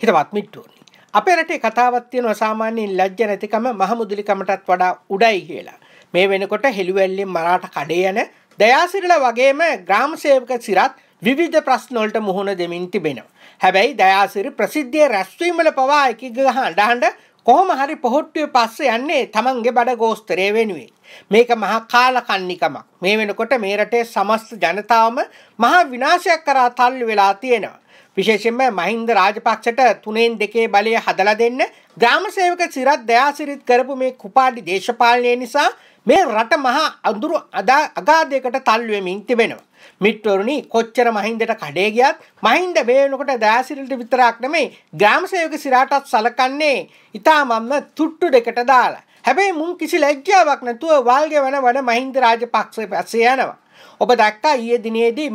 හිතවත් මිට්ටුවනි. අපේ රටේ කතාවක් තියෙනවා සාමාන්‍යයෙන් ලැජ්ජ නැතිකම මහමුදුලිකමටත් වඩා උඩයි කියලා. මේ වෙනකොට හෙළුවැල්ලෙන් මරාට කඩේ යන දයාසිරල වගේම ග්‍රාම සේවක සිරත් විවිධ ප්‍රශ්නොල්ට මුහුණ දෙමින් තිබෙනවා. හැබැයි දයාසිරි ප්‍රසිද්ධිය රැස්වීමල පවා එකග හඬහන්ඩ කොහොම හරි පොහොට්ටුව පස්ස යන්නේ තමන්ගේ බඩ ගෝස්තරය වෙනුවේ. මේක මහා කාලකන්නිකමක් මේ වෙනකොට මේ රටේ සමස්ත ජනතාවම මහා විනාශයක් කරා තල්ලි වෙලා තියෙනවා. විශේෂෙන්ම මහින්ද රාජපක්ෂට තුනෙන් දෙකේ බලය හදල දෙන්න ග්‍රාමසේවක සිරත් දයාසිරිත් කරපු මේ කුපාඩි දේශපාලනය නිසා මේ රට මහා අඳුරු අදා අගාධයකට තල්ුවමින් තිබෙනවා. මිට්වරුණි කොච්චර මහින්දට කඩේ ගියත් මහින්ද බේනකොට දෑසිරිට විතරක් නෙමෙයි ග්‍රාමසේවක සිරාටත් සලකන්නේ ඉතාමම්ම තුට්ටු දෙකට දාලා. හැබැයි මුන් කිසි ලැජ්ජාවක් නැතුව වාල්ගේ වන වන මහින්ද රාජපක්ෂ පැස්සේ යනවා. ඔබ දැක්කා ඊයේ දිනේදී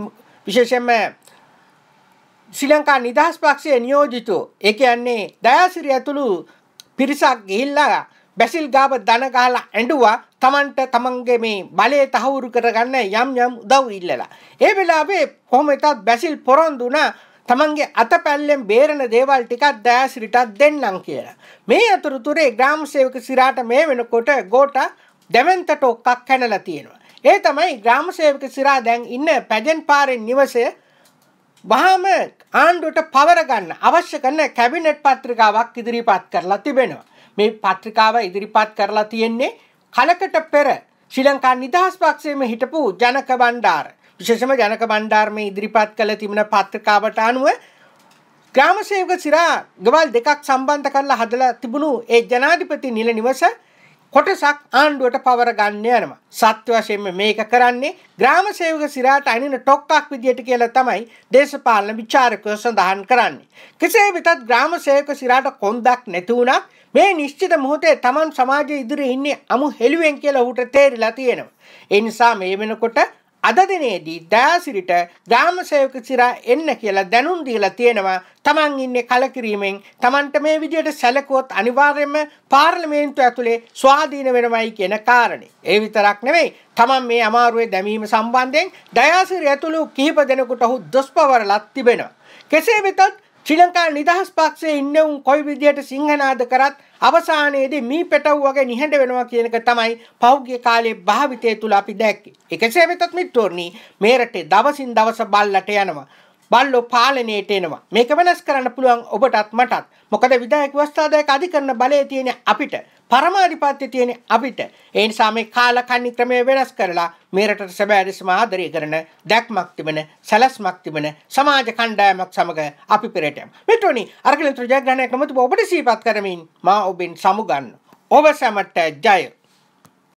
විශේෂයෙන්ම ශ්‍රී ලංකා නිදහස් පක්ෂය නියෝජිතෝ ඒ කියන්නේ දයාසිරි ඇතුළු පිරිසක් ගිහිල්ලා බැසිල් ගාව දන ගහලා ඇඬුවා Tamanට Tamanගේ මේ බලය තහවුරු කරගන්න යම් යම් උදව් ඉල්ලලා. ඒ වෙලාවේ කොහොමදත් බැසිල් පොරොන්දුනා Tamanගේ අතපැල්ලෙන් බේරෙන දේවල් ටිකක් දෑසිරිටත් දෙන්නම් කියලා. මේ අතරතුරේ ග්‍රාම සේවක සිරාට මේ වෙනකොට ගෝට දෙමන්තට ඔක්කක් කැනලා තියෙනවා. ඒ තමයි ග්‍රාම සේවක සිරා දැන් ඉන්න පැජන් පාරේ නිවසේ වහාම ආණ්ඩුවට පවර ගන්න අවශ්‍ය කරන කැබිනට් පත්‍රිකාවක් ඉදිරිපත් කරලා තිබෙනවා. මේ පත්‍රිකාව ඉදිරිපත් කරලා තියෙන්නේ කලකට පෙර ශ්‍රී ලංකා නිදහස් පක්ෂයේම හිටපු ජනක බණ්ඩාර විශේෂම ජනක බණ්ඩාර මේ ඉදිරිපත් කළ තිබෙන පත්‍රිකාවට අනුව ග්‍රාම සේවක සිරා ගවල් දෙකක් සම්බන්ධ කරලා හදලා තිබුණු ඒ ජනාධිපති නිල නිවස කොටසක් ආණ්ඩුවට පවර ගන්න යනවා. සත්‍ය වශයෙන්ම මේක කරන්නේ ග්‍රාම සේවක සිරාට අනින ටොක්කක් විදියට කියලා තමයි දේශපාලන විචාරකයෝ සඳහන් කරන්නේ. කෙසේ වෙතත් ග්‍රාම සේවක සිරාට කොන්දක් නැති වුණත් මේ නිශ්චිත මොහොතේ Taman සමාජයේ ඉදිරියේ ඉන්නේ අමු හෙළුවෙන් කියලා ඌට තේරිලා තියෙනවා. ඒ නිසා මේ වෙනකොට අද දිනේදී දෑසිරිට ග්‍රාම සේවක සිරා එන්න කියලා දැනුම් දීලා තියෙනවා තමන් ඉන්නේ කලකිරීමෙන් තමන්ට මේ විදියට සැලකුවොත් අනිවාර්යයෙන්ම පාර්ලිමේන්තුව ඇතුලේ ස්වාධීන වෙනවයි කියන කාරණේ. ඒ විතරක් නෙවෙයි තමන් මේ අමාරුවේ දැමීම සම්බන්ධයෙන් දයාසිරි ඇතුළු කිහිප දෙනෙකුට ඔහු දොස්පවරලක් තිබෙනවා. කෙසේ වෙතත් ශ්‍රී ලංකා නිදහස් පක්ෂයේ ඉන්නවුන් කොයි විදියට සිංහනාද කරත් අවසානයේදී මී පැටව් වගේ නිහඬ වෙනවා කියන එක තමයි පහුගිය කාලේ භාවිතය තුල අපි දැක්කේ. එකසේ වෙතත් මිත්‍රෝනි මේ රටේ දවසින් දවස බල්ලට යනවා. බල්ලෝ පාලනයට එනවා. මේක වෙනස් කරන්න පුළුවන් ඔබටත් මටත්. මොකද විධායක ව්‍යවස්ථාදායක අධිකරණ බලය තියෙන අපිට පරමාධිපත්‍ය තියෙන අපිට. ඒ නිසා මේ කාලකන්ණි ක්‍රමය වෙනස් කරලා මේ රටට සැබෑ ලෙසම ආදරය කරන දැක්මක් තිබෙන සැලැස්මක් තිබෙන සමාජ කණ්ඩායමක් සමග අපි පෙරට යමු. මෙතොනි අරගල ජයග්‍රහණයක් නොමැතිව ඔබට සිහිපත් කරමින් මා ඔබෙන් සමුගන්න. ඔබ සැමට ජය